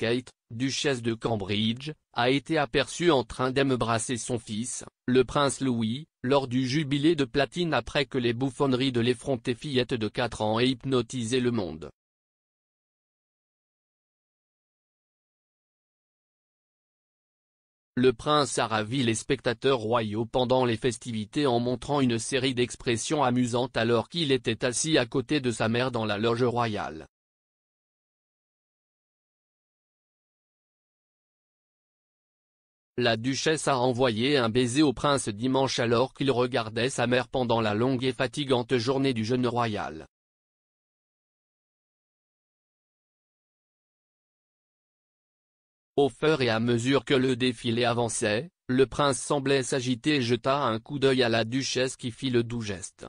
Kate, duchesse de Cambridge, a été aperçue en train d'embrasser son fils, le prince Louis, lors du jubilé de platine après que les bouffonneries de l'effrontée fillette de 4 ans aient hypnotisé le monde. Le prince a ravi les spectateurs royaux pendant les festivités en montrant une série d'expressions amusantes alors qu'il était assis à côté de sa mère dans la loge royale. La duchesse a envoyé un baiser au prince dimanche alors qu'il regardait sa mère pendant la longue et fatigante journée du jeûne royal. Au fur et à mesure que le défilé avançait, le prince semblait s'agiter et jeta un coup d'œil à la duchesse qui fit le doux geste.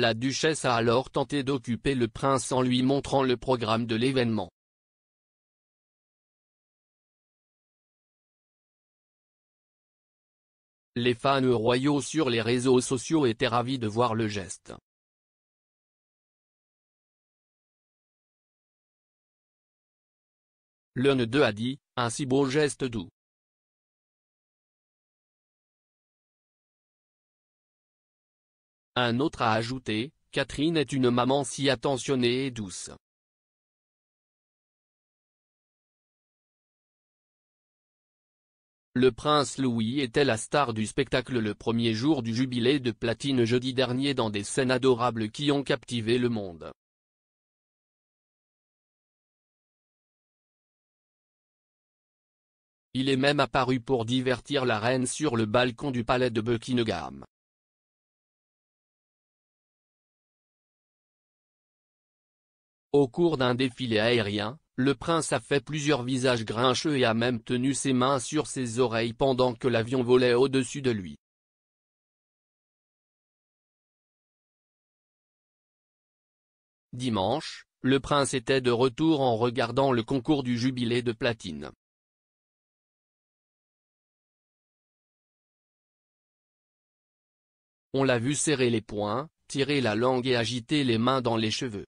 La duchesse a alors tenté d'occuper le prince en lui montrant le programme de l'événement. Les fans royaux sur les réseaux sociaux étaient ravis de voir le geste. L'un d'eux a dit, un si beau geste doux. Un autre a ajouté, Catherine est une maman si attentionnée et douce. Le prince Louis était la star du spectacle le premier jour du jubilé de platine jeudi dernier dans des scènes adorables qui ont captivé le monde. Il est même apparu pour divertir la reine sur le balcon du palais de Buckingham. Au cours d'un défilé aérien, le prince a fait plusieurs visages grincheux et a même tenu ses mains sur ses oreilles pendant que l'avion volait au-dessus de lui. Dimanche, le prince était de retour en regardant le concours du jubilé de platine. On l'a vu serrer les poings, tirer la langue et agiter les mains dans les cheveux.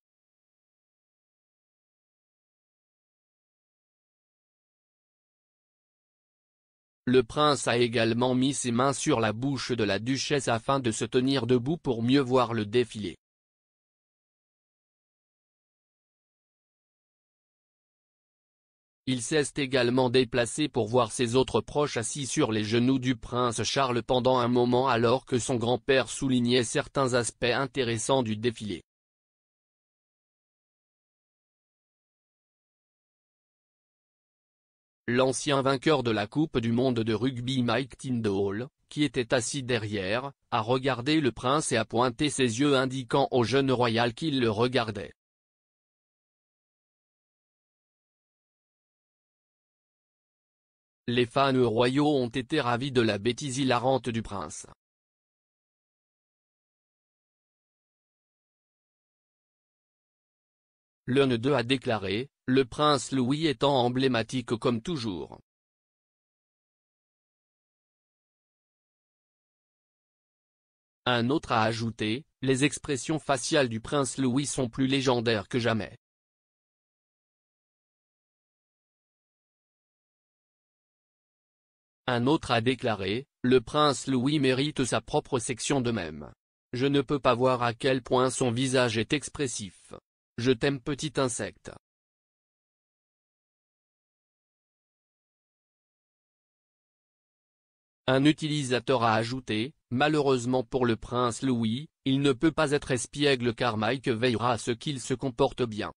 Le prince a également mis ses mains sur la bouche de la duchesse afin de se tenir debout pour mieux voir le défilé. Il s'est également déplacé pour voir ses autres proches assis sur les genoux du prince Charles pendant un moment alors que son grand-père soulignait certains aspects intéressants du défilé. L'ancien vainqueur de la Coupe du Monde de rugby Mike Tindall, qui était assis derrière, a regardé le prince et a pointé ses yeux indiquant au jeune royal qu'il le regardait. Les fans royaux ont été ravis de la bêtise hilarante du prince. L'un d'eux a déclaré, le prince Louis étant emblématique comme toujours. Un autre a ajouté, les expressions faciales du prince Louis sont plus légendaires que jamais. Un autre a déclaré, le prince Louis mérite sa propre section de même. Je ne peux pas voir à quel point son visage est expressif. Je t'aime petit insecte. Un utilisateur a ajouté, malheureusement pour le prince Louis, il ne peut pas être espiègle car Mike veillera à ce qu'il se comporte bien.